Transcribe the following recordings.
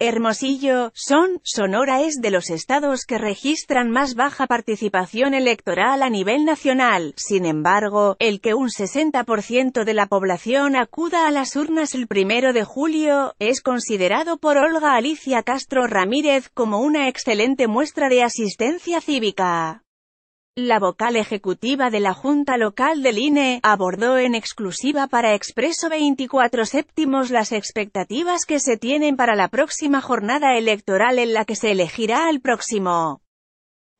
Hermosillo, Son, Sonora es de los estados que registran más baja participación electoral a nivel nacional. Sin embargo, el que un 60% de la población acuda a las urnas el primero de julio, es considerado por Olga Alicia Castro Ramírez como una excelente muestra de asistencia cívica. La vocal ejecutiva de la Junta Local del INE abordó en exclusiva para Expreso 24 séptimos las expectativas que se tienen para la próxima jornada electoral en la que se elegirá al próximo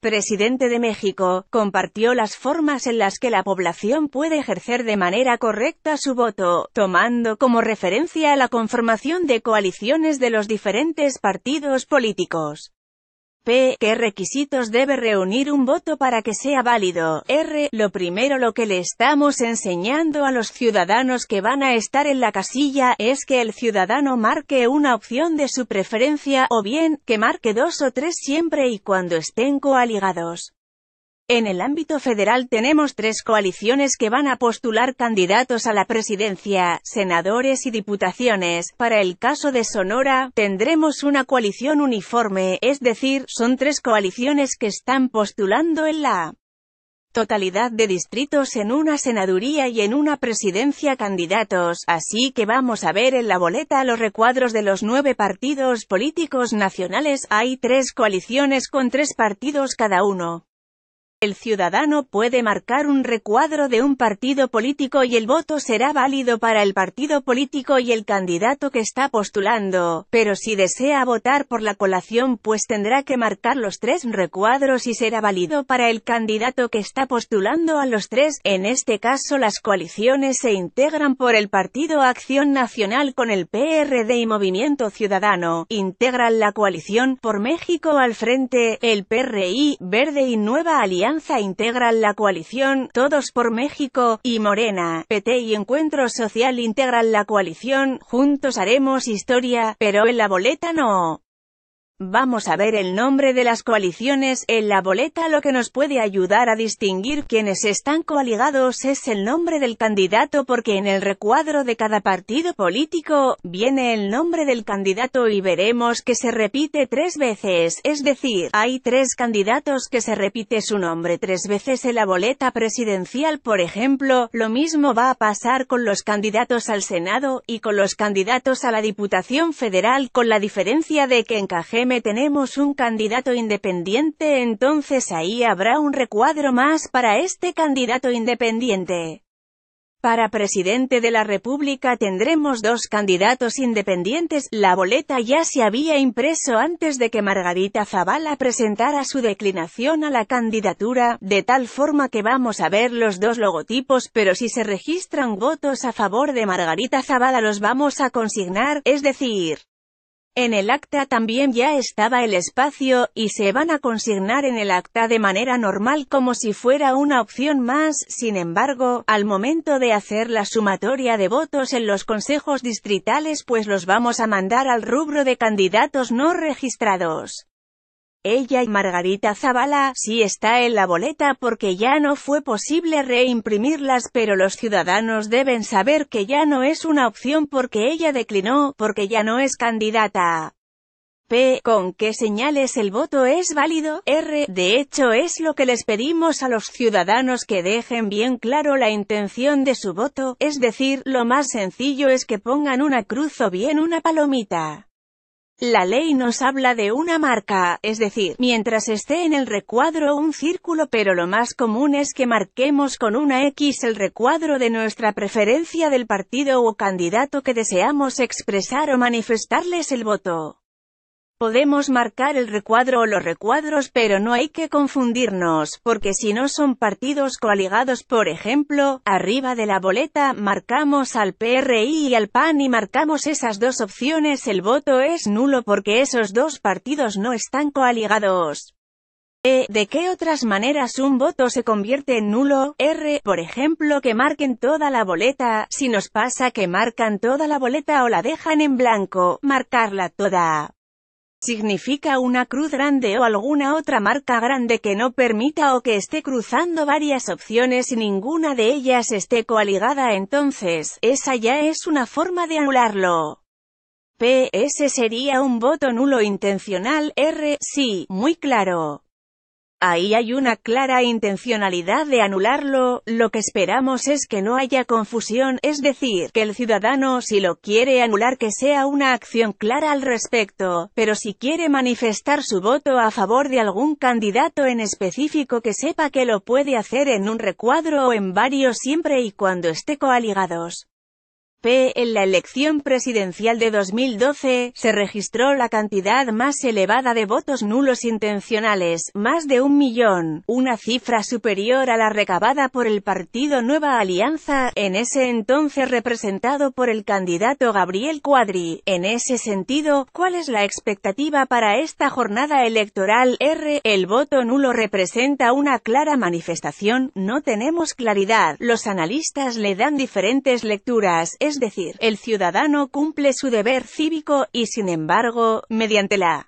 presidente de México, compartió las formas en las que la población puede ejercer de manera correcta su voto, tomando como referencia la conformación de coaliciones de los diferentes partidos políticos. P. ¿Qué requisitos debe reunir un voto para que sea válido? R. Lo primero lo que le estamos enseñando a los ciudadanos que van a estar en la casilla, es que el ciudadano marque una opción de su preferencia, o bien, que marque dos o tres siempre y cuando estén coaligados. En el ámbito federal tenemos tres coaliciones que van a postular candidatos a la presidencia, senadores y diputaciones. Para el caso de Sonora, tendremos una coalición uniforme, es decir, son tres coaliciones que están postulando en la totalidad de distritos en una senaduría y en una presidencia candidatos, así que vamos a ver en la boleta los recuadros de los nueve partidos políticos nacionales, hay tres coaliciones con tres partidos cada uno. El ciudadano puede marcar un recuadro de un partido político y el voto será válido para el partido político y el candidato que está postulando, pero si desea votar por la colación pues tendrá que marcar los tres recuadros y será válido para el candidato que está postulando a los tres, en este caso las coaliciones se integran por el partido Acción Nacional con el PRD y Movimiento Ciudadano, integran la coalición por México al frente, el PRI, Verde y Nueva Alianza Alianza la coalición, Todos por México, y Morena, PT y Encuentro Social integran la coalición, Juntos haremos historia, pero en la boleta no. Vamos a ver el nombre de las coaliciones en la boleta. Lo que nos puede ayudar a distinguir quienes están coaligados es el nombre del candidato porque en el recuadro de cada partido político viene el nombre del candidato y veremos que se repite tres veces, es decir, hay tres candidatos que se repite su nombre tres veces en la boleta presidencial. Por ejemplo, lo mismo va a pasar con los candidatos al Senado y con los candidatos a la Diputación Federal con la diferencia de que encajemos tenemos un candidato independiente entonces ahí habrá un recuadro más para este candidato independiente. Para presidente de la República tendremos dos candidatos independientes, la boleta ya se había impreso antes de que Margarita Zavala presentara su declinación a la candidatura, de tal forma que vamos a ver los dos logotipos, pero si se registran votos a favor de Margarita Zavala los vamos a consignar, es decir, en el acta también ya estaba el espacio, y se van a consignar en el acta de manera normal como si fuera una opción más, sin embargo, al momento de hacer la sumatoria de votos en los consejos distritales pues los vamos a mandar al rubro de candidatos no registrados. Ella y Margarita Zavala, sí está en la boleta porque ya no fue posible reimprimirlas pero los ciudadanos deben saber que ya no es una opción porque ella declinó, porque ya no es candidata. P. ¿Con qué señales el voto es válido? R. De hecho es lo que les pedimos a los ciudadanos que dejen bien claro la intención de su voto, es decir, lo más sencillo es que pongan una cruz o bien una palomita. La ley nos habla de una marca, es decir, mientras esté en el recuadro un círculo pero lo más común es que marquemos con una X el recuadro de nuestra preferencia del partido o candidato que deseamos expresar o manifestarles el voto. Podemos marcar el recuadro o los recuadros pero no hay que confundirnos, porque si no son partidos coaligados por ejemplo, arriba de la boleta marcamos al PRI y al PAN y marcamos esas dos opciones el voto es nulo porque esos dos partidos no están coaligados. E. ¿De qué otras maneras un voto se convierte en nulo? R. Por ejemplo que marquen toda la boleta, si nos pasa que marcan toda la boleta o la dejan en blanco, marcarla toda significa una cruz grande o alguna otra marca grande que no permita o que esté cruzando varias opciones y ninguna de ellas esté coaligada entonces, esa ya es una forma de anularlo. PS sería un voto nulo intencional, R, sí, muy claro. Ahí hay una clara intencionalidad de anularlo, lo que esperamos es que no haya confusión, es decir, que el ciudadano si lo quiere anular que sea una acción clara al respecto, pero si quiere manifestar su voto a favor de algún candidato en específico que sepa que lo puede hacer en un recuadro o en varios siempre y cuando esté coaligados. P. En la elección presidencial de 2012, se registró la cantidad más elevada de votos nulos intencionales, más de un millón, una cifra superior a la recabada por el partido Nueva Alianza, en ese entonces representado por el candidato Gabriel Cuadri. En ese sentido, ¿cuál es la expectativa para esta jornada electoral? R. El voto nulo representa una clara manifestación, no tenemos claridad. Los analistas le dan diferentes lecturas, es decir, el ciudadano cumple su deber cívico y sin embargo, mediante la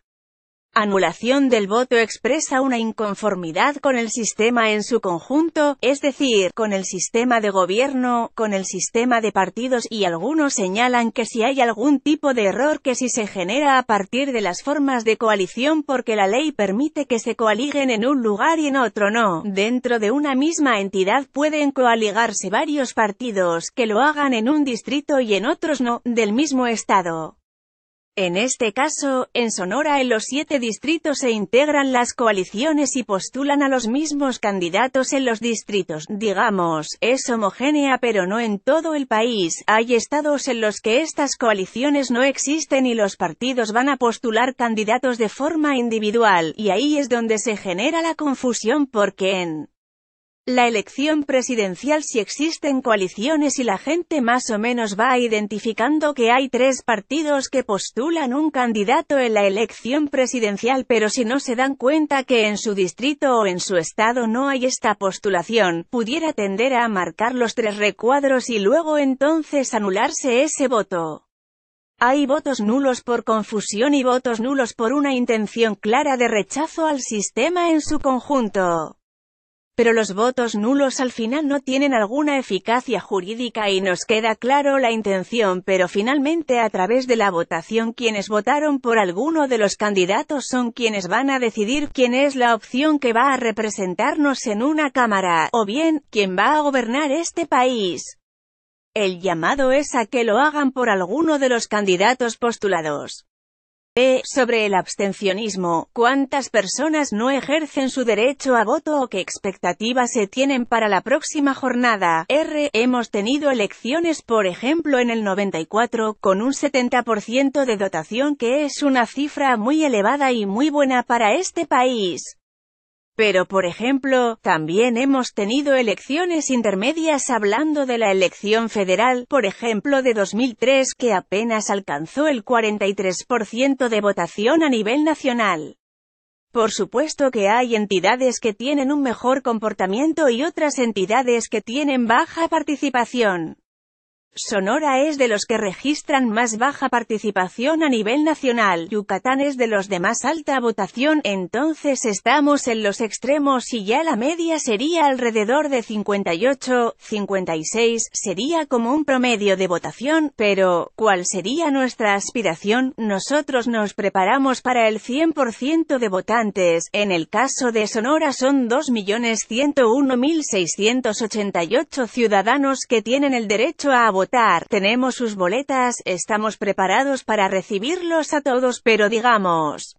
Anulación del voto expresa una inconformidad con el sistema en su conjunto, es decir, con el sistema de gobierno, con el sistema de partidos y algunos señalan que si hay algún tipo de error que si se genera a partir de las formas de coalición porque la ley permite que se coaliguen en un lugar y en otro no, dentro de una misma entidad pueden coaligarse varios partidos que lo hagan en un distrito y en otros no, del mismo estado. En este caso, en Sonora en los siete distritos se integran las coaliciones y postulan a los mismos candidatos en los distritos, digamos, es homogénea pero no en todo el país, hay estados en los que estas coaliciones no existen y los partidos van a postular candidatos de forma individual, y ahí es donde se genera la confusión porque en la elección presidencial si existen coaliciones y la gente más o menos va identificando que hay tres partidos que postulan un candidato en la elección presidencial pero si no se dan cuenta que en su distrito o en su estado no hay esta postulación, pudiera tender a marcar los tres recuadros y luego entonces anularse ese voto. Hay votos nulos por confusión y votos nulos por una intención clara de rechazo al sistema en su conjunto pero los votos nulos al final no tienen alguna eficacia jurídica y nos queda claro la intención, pero finalmente a través de la votación quienes votaron por alguno de los candidatos son quienes van a decidir quién es la opción que va a representarnos en una Cámara, o bien, quién va a gobernar este país. El llamado es a que lo hagan por alguno de los candidatos postulados. Sobre el abstencionismo, ¿cuántas personas no ejercen su derecho a voto o qué expectativas se tienen para la próxima jornada? R. Hemos tenido elecciones por ejemplo en el 94, con un 70% de dotación que es una cifra muy elevada y muy buena para este país. Pero por ejemplo, también hemos tenido elecciones intermedias hablando de la elección federal, por ejemplo de 2003, que apenas alcanzó el 43% de votación a nivel nacional. Por supuesto que hay entidades que tienen un mejor comportamiento y otras entidades que tienen baja participación. Sonora es de los que registran más baja participación a nivel nacional, Yucatán es de los de más alta votación, entonces estamos en los extremos y ya la media sería alrededor de 58, 56, sería como un promedio de votación, pero, ¿cuál sería nuestra aspiración? Nosotros nos preparamos para el 100% de votantes, en el caso de Sonora son 2.101.688 ciudadanos que tienen el derecho a votar tenemos sus boletas, estamos preparados para recibirlos a todos pero digamos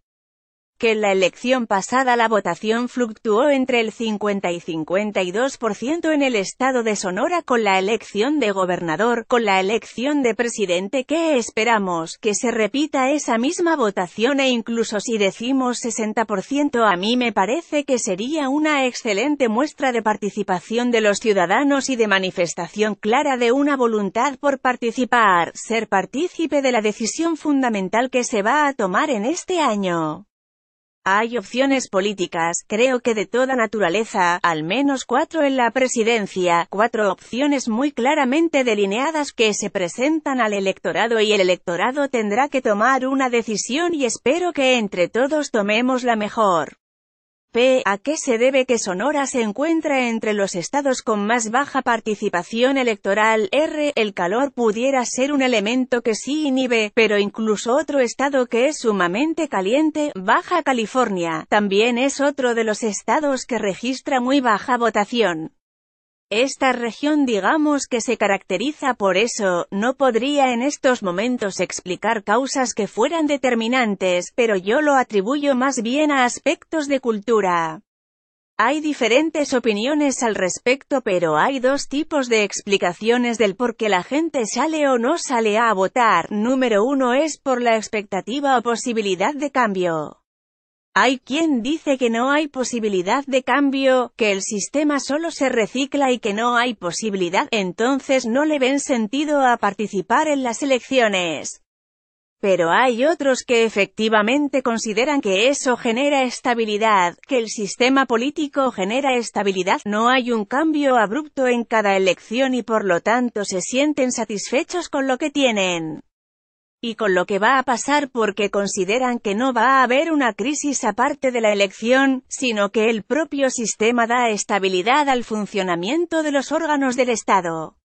que en la elección pasada la votación fluctuó entre el 50 y 52% en el estado de Sonora con la elección de gobernador, con la elección de presidente que esperamos que se repita esa misma votación e incluso si decimos 60% a mí me parece que sería una excelente muestra de participación de los ciudadanos y de manifestación clara de una voluntad por participar, ser partícipe de la decisión fundamental que se va a tomar en este año. Hay opciones políticas, creo que de toda naturaleza, al menos cuatro en la presidencia, cuatro opciones muy claramente delineadas que se presentan al electorado y el electorado tendrá que tomar una decisión y espero que entre todos tomemos la mejor. P. ¿A qué se debe que Sonora se encuentra entre los estados con más baja participación electoral? R. El calor pudiera ser un elemento que sí inhibe, pero incluso otro estado que es sumamente caliente, Baja California, también es otro de los estados que registra muy baja votación. Esta región digamos que se caracteriza por eso, no podría en estos momentos explicar causas que fueran determinantes, pero yo lo atribuyo más bien a aspectos de cultura. Hay diferentes opiniones al respecto pero hay dos tipos de explicaciones del por qué la gente sale o no sale a votar. Número uno es por la expectativa o posibilidad de cambio. Hay quien dice que no hay posibilidad de cambio, que el sistema solo se recicla y que no hay posibilidad, entonces no le ven sentido a participar en las elecciones. Pero hay otros que efectivamente consideran que eso genera estabilidad, que el sistema político genera estabilidad, no hay un cambio abrupto en cada elección y por lo tanto se sienten satisfechos con lo que tienen y con lo que va a pasar porque consideran que no va a haber una crisis aparte de la elección, sino que el propio sistema da estabilidad al funcionamiento de los órganos del Estado.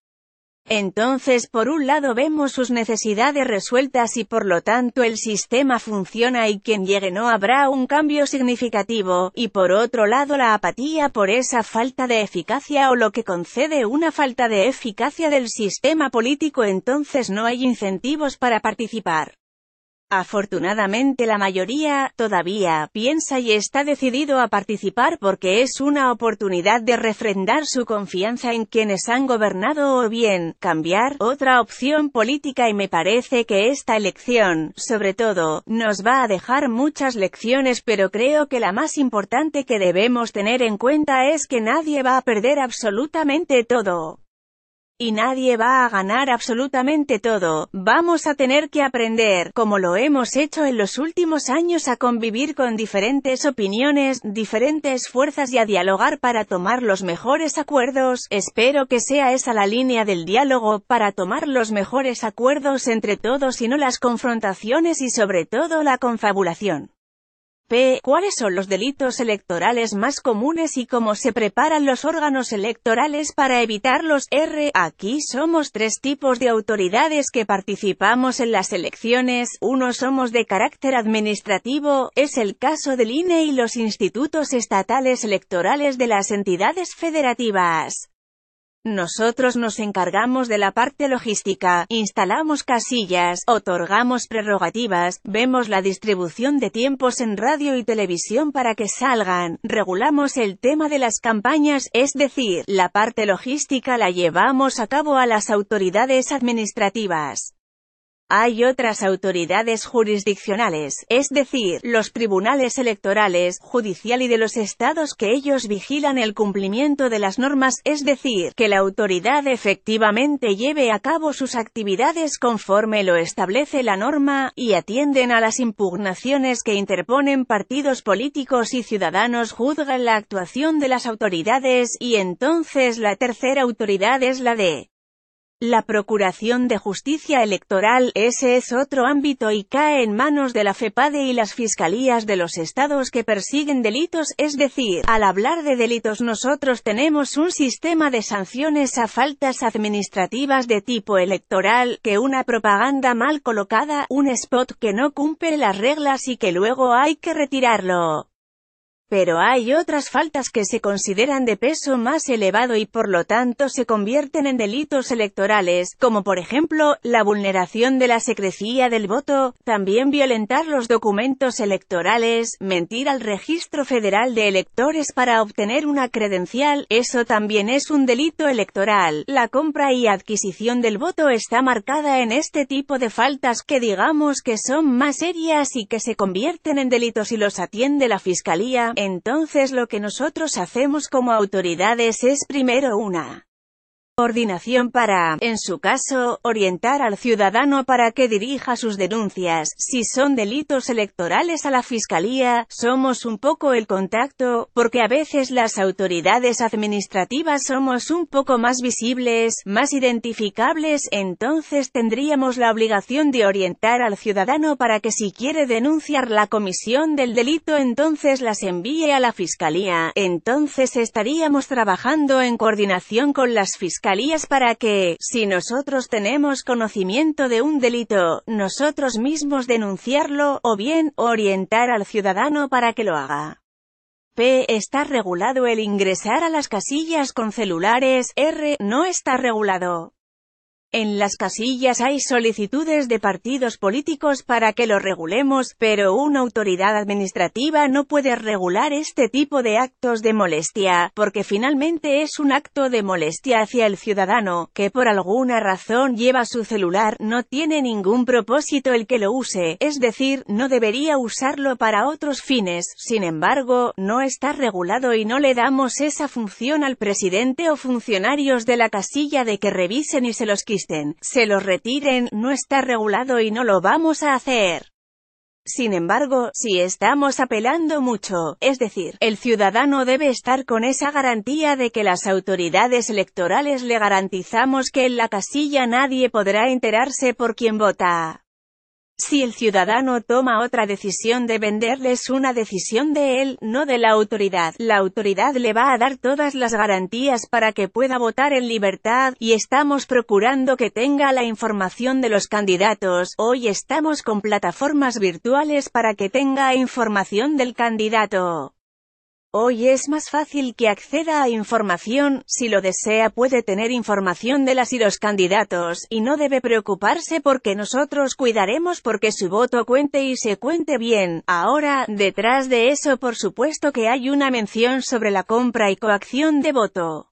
Entonces por un lado vemos sus necesidades resueltas y por lo tanto el sistema funciona y quien llegue no habrá un cambio significativo, y por otro lado la apatía por esa falta de eficacia o lo que concede una falta de eficacia del sistema político entonces no hay incentivos para participar. Afortunadamente la mayoría, todavía, piensa y está decidido a participar porque es una oportunidad de refrendar su confianza en quienes han gobernado o bien, cambiar, otra opción política y me parece que esta elección, sobre todo, nos va a dejar muchas lecciones pero creo que la más importante que debemos tener en cuenta es que nadie va a perder absolutamente todo. Y nadie va a ganar absolutamente todo, vamos a tener que aprender, como lo hemos hecho en los últimos años a convivir con diferentes opiniones, diferentes fuerzas y a dialogar para tomar los mejores acuerdos, espero que sea esa la línea del diálogo, para tomar los mejores acuerdos entre todos y no las confrontaciones y sobre todo la confabulación. P. ¿Cuáles son los delitos electorales más comunes y cómo se preparan los órganos electorales para evitarlos? R. Aquí somos tres tipos de autoridades que participamos en las elecciones. Uno somos de carácter administrativo, es el caso del INE y los institutos estatales electorales de las entidades federativas. Nosotros nos encargamos de la parte logística, instalamos casillas, otorgamos prerrogativas, vemos la distribución de tiempos en radio y televisión para que salgan, regulamos el tema de las campañas, es decir, la parte logística la llevamos a cabo a las autoridades administrativas. Hay otras autoridades jurisdiccionales, es decir, los tribunales electorales, judicial y de los estados que ellos vigilan el cumplimiento de las normas, es decir, que la autoridad efectivamente lleve a cabo sus actividades conforme lo establece la norma, y atienden a las impugnaciones que interponen partidos políticos y ciudadanos juzgan la actuación de las autoridades y entonces la tercera autoridad es la de la Procuración de Justicia Electoral, ese es otro ámbito y cae en manos de la FEPADE y las fiscalías de los estados que persiguen delitos, es decir, al hablar de delitos nosotros tenemos un sistema de sanciones a faltas administrativas de tipo electoral, que una propaganda mal colocada, un spot que no cumple las reglas y que luego hay que retirarlo. Pero hay otras faltas que se consideran de peso más elevado y por lo tanto se convierten en delitos electorales, como por ejemplo, la vulneración de la secrecía del voto, también violentar los documentos electorales, mentir al registro federal de electores para obtener una credencial, eso también es un delito electoral. La compra y adquisición del voto está marcada en este tipo de faltas que digamos que son más serias y que se convierten en delitos y los atiende la Fiscalía, entonces lo que nosotros hacemos como autoridades es primero una Coordinación para, en su caso, orientar al ciudadano para que dirija sus denuncias, si son delitos electorales a la Fiscalía, somos un poco el contacto, porque a veces las autoridades administrativas somos un poco más visibles, más identificables, entonces tendríamos la obligación de orientar al ciudadano para que si quiere denunciar la comisión del delito entonces las envíe a la Fiscalía, entonces estaríamos trabajando en coordinación con las fiscalías para que, si nosotros tenemos conocimiento de un delito, nosotros mismos denunciarlo, o bien, orientar al ciudadano para que lo haga. P. Está regulado el ingresar a las casillas con celulares, R. No está regulado. En las casillas hay solicitudes de partidos políticos para que lo regulemos, pero una autoridad administrativa no puede regular este tipo de actos de molestia, porque finalmente es un acto de molestia hacia el ciudadano, que por alguna razón lleva su celular, no tiene ningún propósito el que lo use, es decir, no debería usarlo para otros fines, sin embargo, no está regulado y no le damos esa función al presidente o funcionarios de la casilla de que revisen y se los quiten se los retiren, no está regulado y no lo vamos a hacer. Sin embargo, si estamos apelando mucho, es decir, el ciudadano debe estar con esa garantía de que las autoridades electorales le garantizamos que en la casilla nadie podrá enterarse por quién vota. Si el ciudadano toma otra decisión de venderles una decisión de él, no de la autoridad. La autoridad le va a dar todas las garantías para que pueda votar en libertad, y estamos procurando que tenga la información de los candidatos. Hoy estamos con plataformas virtuales para que tenga información del candidato. Hoy es más fácil que acceda a información, si lo desea puede tener información de las y los candidatos, y no debe preocuparse porque nosotros cuidaremos porque su voto cuente y se cuente bien. Ahora, detrás de eso por supuesto que hay una mención sobre la compra y coacción de voto.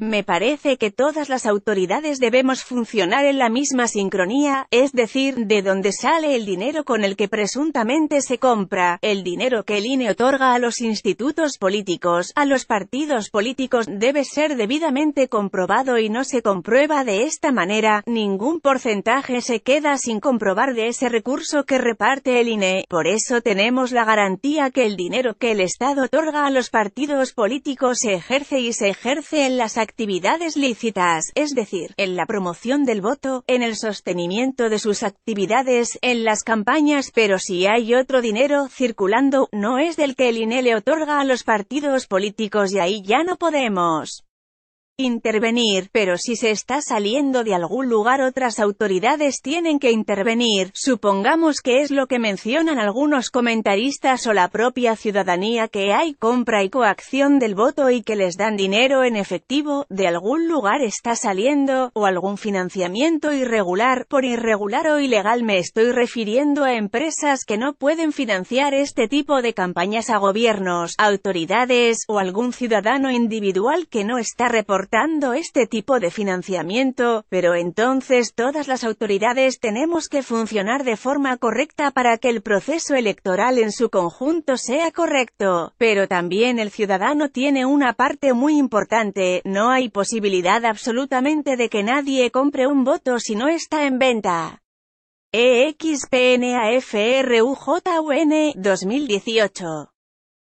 Me parece que todas las autoridades debemos funcionar en la misma sincronía, es decir, de donde sale el dinero con el que presuntamente se compra, el dinero que el INE otorga a los institutos políticos, a los partidos políticos, debe ser debidamente comprobado y no se comprueba de esta manera, ningún porcentaje se queda sin comprobar de ese recurso que reparte el INE, por eso tenemos la garantía que el dinero que el Estado otorga a los partidos políticos se ejerce y se ejerce en las actividades lícitas, es decir, en la promoción del voto, en el sostenimiento de sus actividades, en las campañas, pero si hay otro dinero circulando, no es del que el INE le otorga a los partidos políticos y ahí ya no podemos intervenir, pero si se está saliendo de algún lugar otras autoridades tienen que intervenir, supongamos que es lo que mencionan algunos comentaristas o la propia ciudadanía que hay compra y coacción del voto y que les dan dinero en efectivo, de algún lugar está saliendo, o algún financiamiento irregular, por irregular o ilegal me estoy refiriendo a empresas que no pueden financiar este tipo de campañas a gobiernos, autoridades, o algún ciudadano individual que no está reportando este tipo de financiamiento, pero entonces todas las autoridades tenemos que funcionar de forma correcta para que el proceso electoral en su conjunto sea correcto. Pero también el ciudadano tiene una parte muy importante, no hay posibilidad absolutamente de que nadie compre un voto si no está en venta. EXPNAFRUJUN 2018